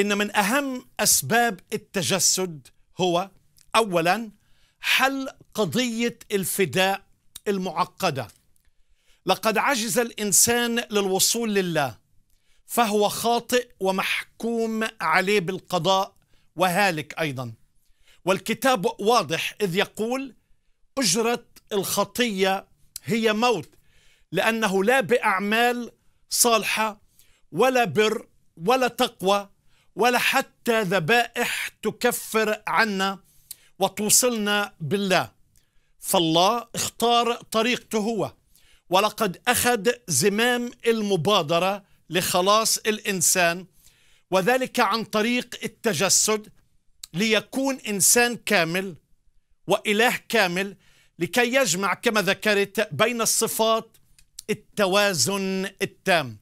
ان من اهم اسباب التجسد هو اولا حل قضيه الفداء المعقده لقد عجز الانسان للوصول لله فهو خاطئ ومحكوم عليه بالقضاء وهالك ايضا والكتاب واضح اذ يقول اجره الخطيه هي موت لانه لا باعمال صالحه ولا بر ولا تقوى ولا حتى ذبائح تكفر عنا وتوصلنا بالله فالله اختار طريقته هو ولقد أخذ زمام المبادرة لخلاص الإنسان وذلك عن طريق التجسد ليكون إنسان كامل وإله كامل لكي يجمع كما ذكرت بين الصفات التوازن التام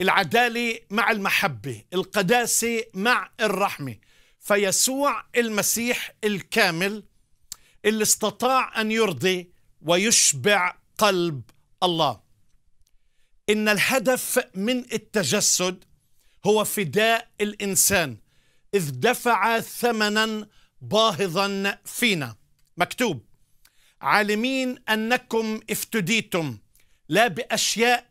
العدالة مع المحبة القداسة مع الرحمة فيسوع المسيح الكامل اللي استطاع أن يرضي ويشبع قلب الله إن الهدف من التجسد هو فداء الإنسان إذ دفع ثمنا باهظا فينا مكتوب عالمين أنكم افتديتم لا باشياء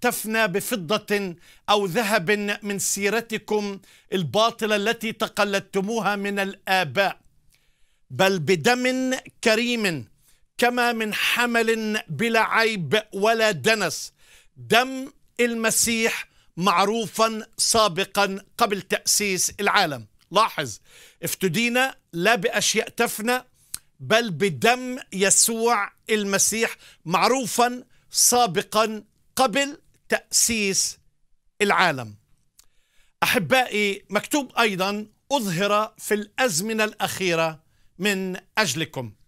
تفنى بفضه او ذهب من سيرتكم الباطله التي تقلدتموها من الاباء بل بدم كريم كما من حمل بلا عيب ولا دنس دم المسيح معروفا سابقا قبل تاسيس العالم لاحظ افتدينا لا باشياء تفنى بل بدم يسوع المسيح معروفا سابقا قبل تأسيس العالم أحبائي مكتوب أيضا أظهر في الأزمنة الأخيرة من أجلكم